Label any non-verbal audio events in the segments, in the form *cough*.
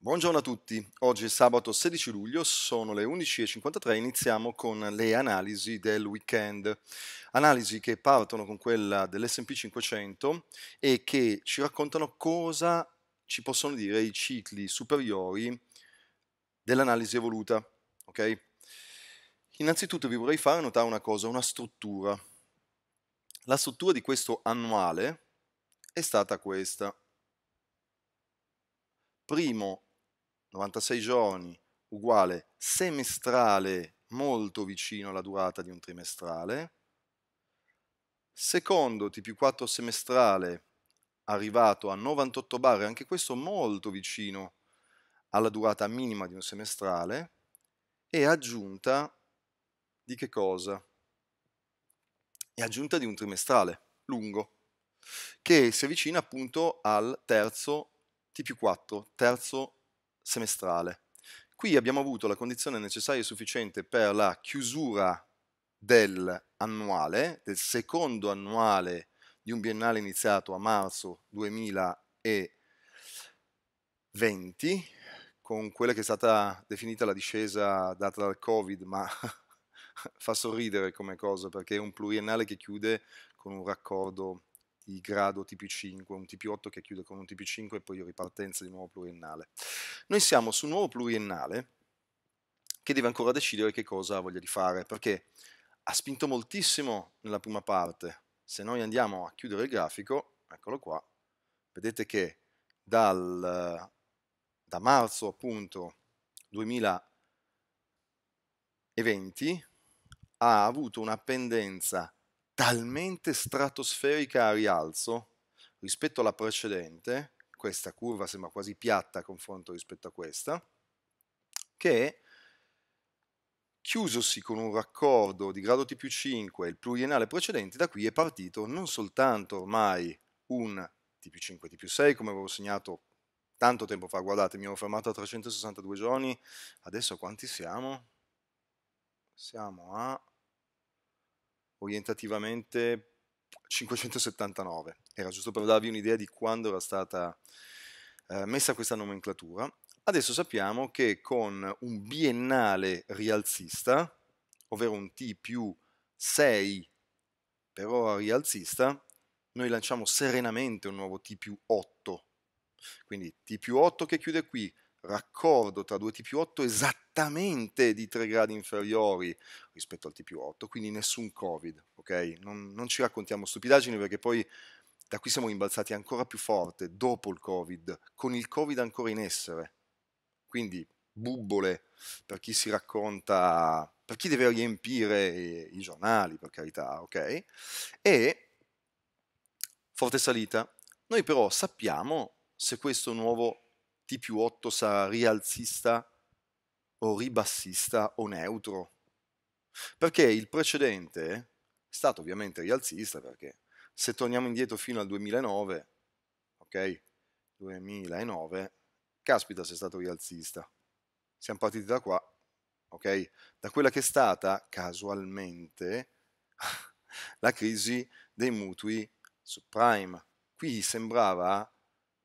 Buongiorno a tutti, oggi è sabato 16 luglio, sono le 11.53 e iniziamo con le analisi del weekend. Analisi che partono con quella dell'SP 500 e che ci raccontano cosa ci possono dire i cicli superiori dell'analisi evoluta. Okay? Innanzitutto vi vorrei fare notare una cosa, una struttura. La struttura di questo annuale è stata questa primo 96 giorni uguale semestrale molto vicino alla durata di un trimestrale, secondo T più 4 semestrale arrivato a 98 barre, anche questo molto vicino alla durata minima di un semestrale, e aggiunta di che cosa? È aggiunta di un trimestrale lungo, che si avvicina appunto al terzo T più 4, terzo semestrale. Qui abbiamo avuto la condizione necessaria e sufficiente per la chiusura del annuale, del secondo annuale di un biennale iniziato a marzo 2020, con quella che è stata definita la discesa data dal Covid, ma *laughs* fa sorridere come cosa perché è un pluriennale che chiude con un raccordo i grado TP5, un TP8 che chiude con un TP5 e poi ripartenza di nuovo pluriennale. Noi siamo su un nuovo pluriennale che deve ancora decidere che cosa voglia di fare, perché ha spinto moltissimo nella prima parte. Se noi andiamo a chiudere il grafico, eccolo qua, vedete che dal, da marzo appunto 2020 ha avuto una pendenza talmente stratosferica a rialzo rispetto alla precedente, questa curva sembra quasi piatta a confronto rispetto a questa, che chiusosi con un raccordo di grado T più 5 il pluriennale precedente, da qui è partito non soltanto ormai un T più 5, T più 6, come avevo segnato tanto tempo fa, guardate, mi ero fermato a 362 giorni, adesso a quanti siamo? Siamo a orientativamente 579, era giusto per darvi un'idea di quando era stata eh, messa questa nomenclatura. Adesso sappiamo che con un biennale rialzista, ovvero un T più 6 per ora rialzista, noi lanciamo serenamente un nuovo T più 8. Quindi T più 8 che chiude qui, raccordo tra due T più 8 esattamente di 3 gradi inferiori rispetto al T più 8, quindi nessun Covid, ok? Non, non ci raccontiamo stupidaggini perché poi da qui siamo imbalzati ancora più forte dopo il Covid, con il Covid ancora in essere. Quindi bubbole per chi si racconta, per chi deve riempire i giornali, per carità, ok? E forte salita. Noi però sappiamo se questo nuovo T più 8 sarà rialzista o ribassista o neutro. Perché il precedente è stato ovviamente rialzista perché se torniamo indietro fino al 2009, ok? 2009, caspita se è stato rialzista. Siamo partiti da qua, ok? Da quella che è stata casualmente *laughs* la crisi dei mutui subprime. Qui sembrava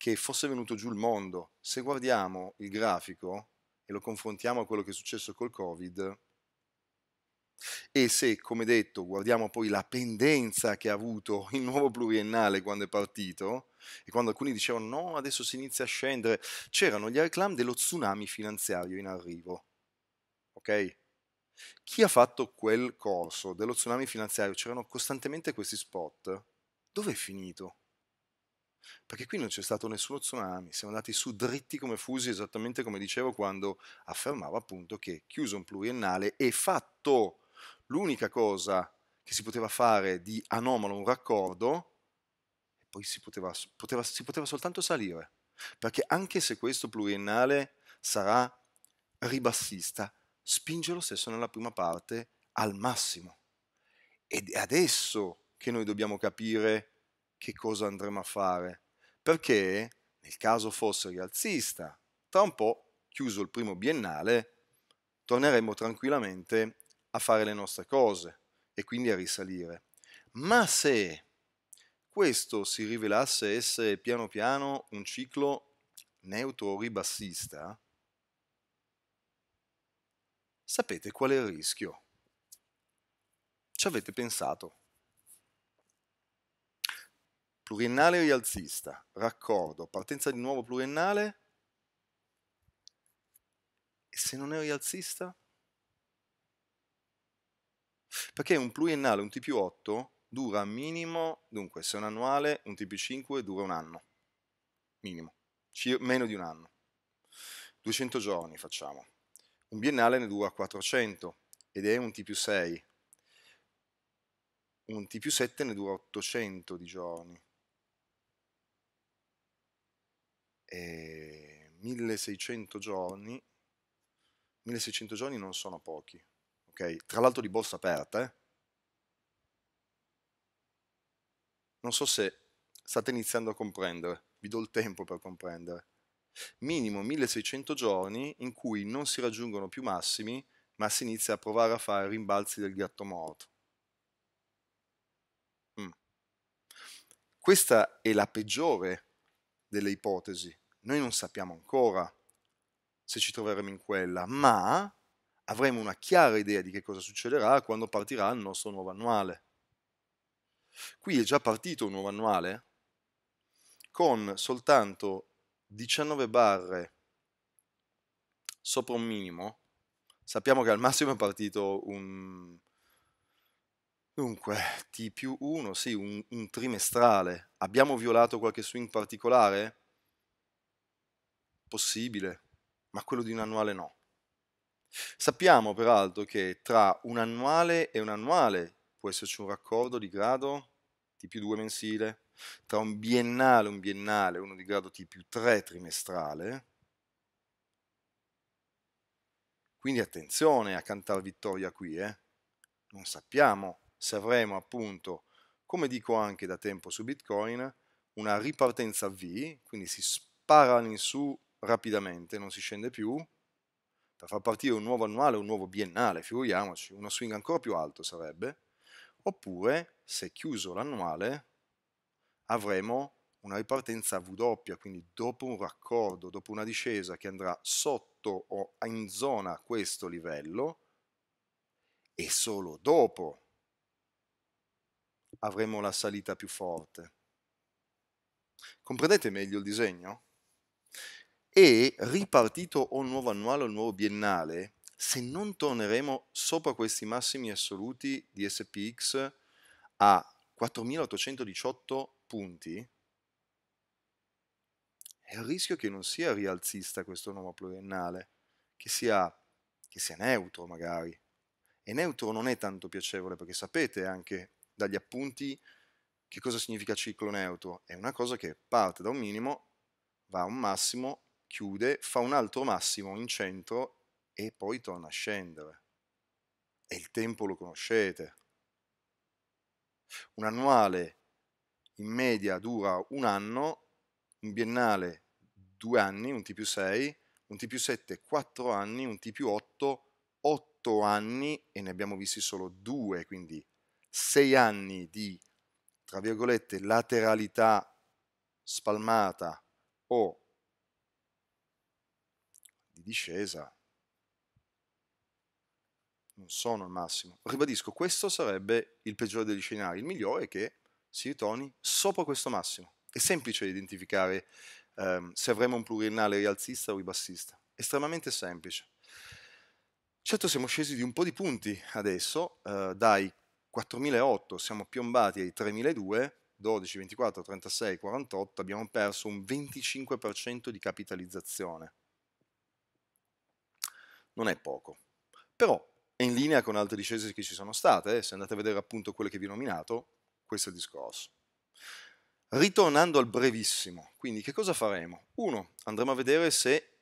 che fosse venuto giù il mondo. Se guardiamo il grafico e lo confrontiamo a quello che è successo col Covid, e se, come detto, guardiamo poi la pendenza che ha avuto il nuovo pluriennale quando è partito, e quando alcuni dicevano no, adesso si inizia a scendere, c'erano gli reclam dello tsunami finanziario in arrivo. Ok? Chi ha fatto quel corso dello tsunami finanziario, c'erano costantemente questi spot, dove è finito? perché qui non c'è stato nessuno tsunami, siamo andati su dritti come fusi, esattamente come dicevo quando affermavo appunto che chiuso un pluriennale e fatto l'unica cosa che si poteva fare di anomalo un raccordo, e poi si poteva, poteva, si poteva soltanto salire, perché anche se questo pluriennale sarà ribassista, spinge lo stesso nella prima parte al massimo. Ed è adesso che noi dobbiamo capire che cosa andremo a fare, perché nel caso fosse rialzista, tra un po', chiuso il primo biennale, torneremo tranquillamente a fare le nostre cose e quindi a risalire. Ma se questo si rivelasse essere piano piano un ciclo neutro ribassista, sapete qual è il rischio? Ci avete pensato? pluriennale rialzista, raccordo, partenza di nuovo pluriennale, e se non è rialzista? Perché un pluriennale, un TP8, dura minimo, dunque se è un annuale, un TP5 dura un anno, minimo, C meno di un anno. 200 giorni facciamo. Un biennale ne dura 400 ed è un T più 6. Un T più 7 ne dura 800 di giorni. eh, 1600 giorni, 1600 giorni non sono pochi, ok tra l'altro di borsa aperta, eh? non so se state iniziando a comprendere, vi do il tempo per comprendere, minimo 1600 giorni in cui non si raggiungono più massimi, ma si inizia a provare a fare rimbalzi del gatto morto. Mm. Questa è la peggiore delle ipotesi, noi non sappiamo ancora se ci troveremo in quella, ma avremo una chiara idea di che cosa succederà quando partirà il nostro nuovo annuale. Qui è già partito un nuovo annuale con soltanto 19 barre sopra un minimo. Sappiamo che al massimo è partito un... Dunque, T più 1, sì, un, un trimestrale. Abbiamo violato qualche swing particolare? possibile, ma quello di un annuale no. Sappiamo peraltro che tra un annuale e un annuale può esserci un raccordo di grado T più 2 mensile, tra un biennale e un biennale uno di grado T più 3 trimestrale. Quindi attenzione a cantare vittoria qui, eh? non sappiamo se avremo appunto, come dico anche da tempo su Bitcoin, una ripartenza V, quindi si sparano in su rapidamente, non si scende più, per far partire un nuovo annuale, un nuovo biennale, figuriamoci, uno swing ancora più alto sarebbe, oppure se chiuso l'annuale avremo una ripartenza a V doppia, quindi dopo un raccordo, dopo una discesa che andrà sotto o in zona questo livello e solo dopo avremo la salita più forte. Comprendete meglio il disegno? e ripartito o un nuovo annuale o un nuovo biennale, se non torneremo sopra questi massimi assoluti di SPX a 4818 punti, è il rischio che non sia rialzista questo nuovo pluriennale, che sia, che sia neutro magari. E neutro non è tanto piacevole perché sapete anche dagli appunti che cosa significa ciclo neutro. È una cosa che parte da un minimo, va a un massimo chiude, fa un altro massimo in centro e poi torna a scendere. E il tempo lo conoscete. Un annuale in media dura un anno, un biennale due anni, un T più 6, un T più 7 quattro anni, un T più 8 otto anni e ne abbiamo visti solo due, quindi sei anni di, tra virgolette, lateralità spalmata o discesa non sono al massimo. Ribadisco, questo sarebbe il peggiore degli scenari, il migliore è che si ritorni sopra questo massimo. È semplice identificare ehm, se avremo un pluriennale rialzista o ribassista, estremamente semplice. Certo siamo scesi di un po' di punti adesso, eh, dai 4.008 siamo piombati ai 3.002, 12, 24, 36, 48, abbiamo perso un 25% di capitalizzazione non è poco. Però è in linea con altre discese che ci sono state, eh. se andate a vedere appunto quelle che vi ho nominato, questo è il discorso. Ritornando al brevissimo, quindi che cosa faremo? Uno, andremo a vedere se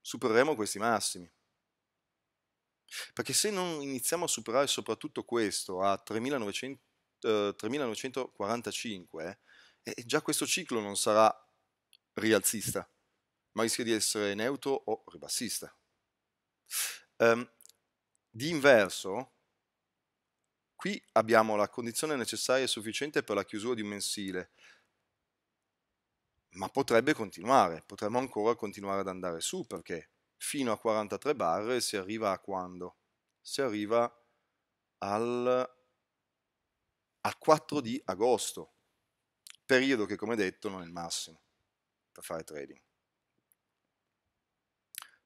supereremo questi massimi. Perché se non iniziamo a superare soprattutto questo a 3945, eh, eh già questo ciclo non sarà rialzista, ma rischia di essere neutro o ribassista. Um, di inverso, qui abbiamo la condizione necessaria e sufficiente per la chiusura di un mensile, ma potrebbe continuare, potremmo ancora continuare ad andare su, perché fino a 43 barre si arriva a quando? Si arriva al, al 4 di agosto, periodo che come detto non è il massimo per fare trading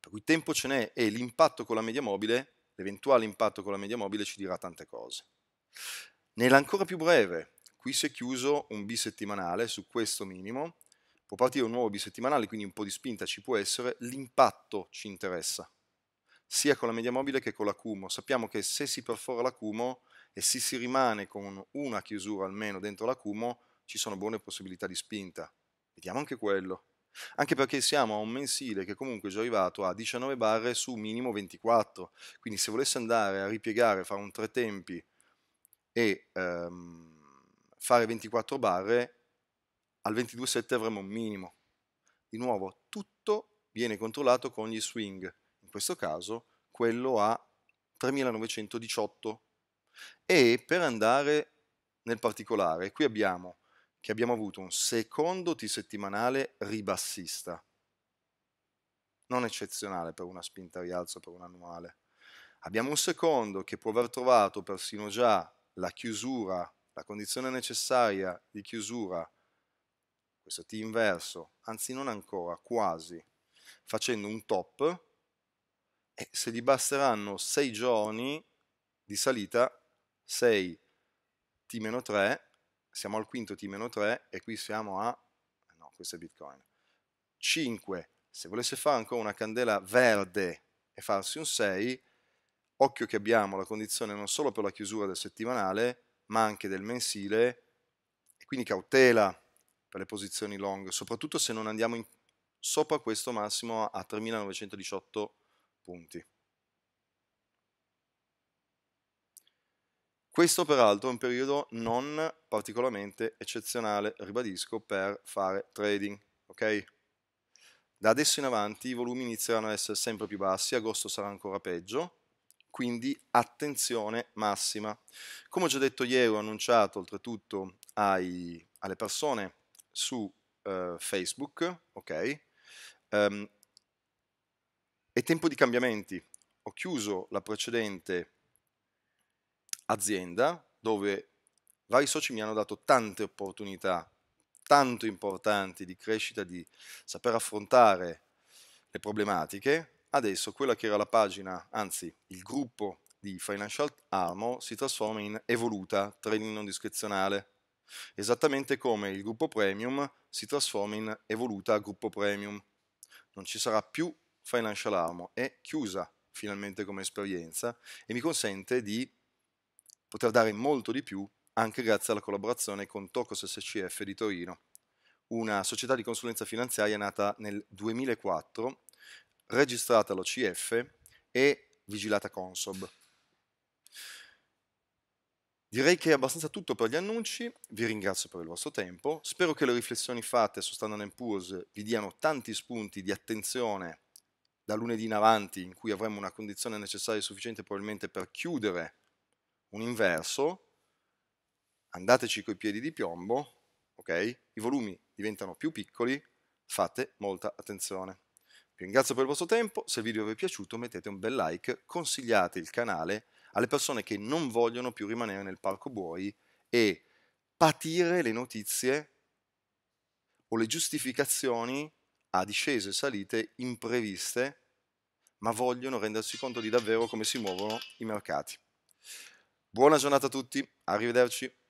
per cui tempo ce n'è e l'impatto con la media mobile, l'eventuale impatto con la media mobile ci dirà tante cose. Nell'ancora più breve, qui si è chiuso un bisettimanale su questo minimo, può partire un nuovo bisettimanale, quindi un po' di spinta ci può essere, l'impatto ci interessa, sia con la media mobile che con l'acumo. Sappiamo che se si perfora l'acumo e se si rimane con una chiusura almeno dentro l'acumo, ci sono buone possibilità di spinta. Vediamo anche quello anche perché siamo a un mensile che comunque è già arrivato a 19 barre su minimo 24, quindi se volesse andare a ripiegare, fare un tre tempi e ehm, fare 24 barre, al 22,7 avremo un minimo. Di nuovo, tutto viene controllato con gli swing, in questo caso quello a 3918. E per andare nel particolare, qui abbiamo che abbiamo avuto un secondo T-settimanale ribassista, non eccezionale per una spinta rialzo per un annuale. Abbiamo un secondo che può aver trovato persino già la chiusura, la condizione necessaria di chiusura, questo T inverso, anzi non ancora, quasi, facendo un top e se gli basteranno 6 giorni di salita, 6 T-3 siamo al quinto T-3 e qui siamo a, eh no, questo è Bitcoin, 5. Se volesse fare ancora una candela verde e farsi un 6, occhio che abbiamo la condizione non solo per la chiusura del settimanale, ma anche del mensile, e quindi cautela per le posizioni long, soprattutto se non andiamo in, sopra questo massimo a 3918 punti. Questo peraltro è un periodo non particolarmente eccezionale, ribadisco, per fare trading, ok? Da adesso in avanti i volumi inizieranno ad essere sempre più bassi, agosto sarà ancora peggio, quindi attenzione massima. Come ho già detto ieri, ho annunciato oltretutto ai, alle persone su uh, Facebook, ok? Um, è tempo di cambiamenti. Ho chiuso la precedente azienda dove vari soci mi hanno dato tante opportunità, tanto importanti di crescita, di saper affrontare le problematiche. Adesso quella che era la pagina, anzi il gruppo di Financial Armor si trasforma in evoluta, training non discrezionale, esattamente come il gruppo premium si trasforma in evoluta gruppo premium. Non ci sarà più Financial Armor, è chiusa finalmente come esperienza e mi consente di poter dare molto di più anche grazie alla collaborazione con Tocos SCF di Torino, una società di consulenza finanziaria nata nel 2004, registrata all'OCF e vigilata Consob. Direi che è abbastanza tutto per gli annunci, vi ringrazio per il vostro tempo, spero che le riflessioni fatte su Standard Poor's vi diano tanti spunti di attenzione da lunedì in avanti in cui avremo una condizione necessaria e sufficiente probabilmente per chiudere un inverso, andateci coi piedi di piombo, ok? I volumi diventano più piccoli, fate molta attenzione. Vi ringrazio per il vostro tempo, se il video vi è piaciuto mettete un bel like, consigliate il canale alle persone che non vogliono più rimanere nel parco buoi e patire le notizie o le giustificazioni a discese e salite impreviste, ma vogliono rendersi conto di davvero come si muovono i mercati. Buona giornata a tutti, arrivederci.